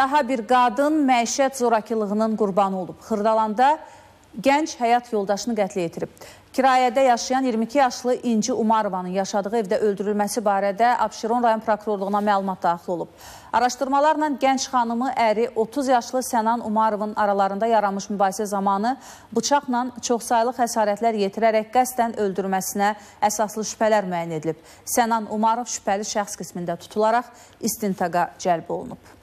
Daha bir qadın məişət zorakılığının qurbanı olub. Xırdalanda gənc həyat yoldaşını qətlə yetirib. Kirayədə yaşayan 22 yaşlı İnci Umarovanın yaşadığı evdə öldürülməsi barədə Abşeron rayon prokurorluğuna məlumat daxil olub. Araşdırmalarla gənc xanımı əri 30 yaşlı Sənan Umarovun aralarında yaranmış mübahisə zamanı bıçaqla çoxsaylı xəsarətlər yetirərək qəsdən öldürməsinə əsaslı şübhələr müəyyən edilib. Sənan Umarov şübhəli şəxs qismində tutularaq istintaqa cəlb olunub.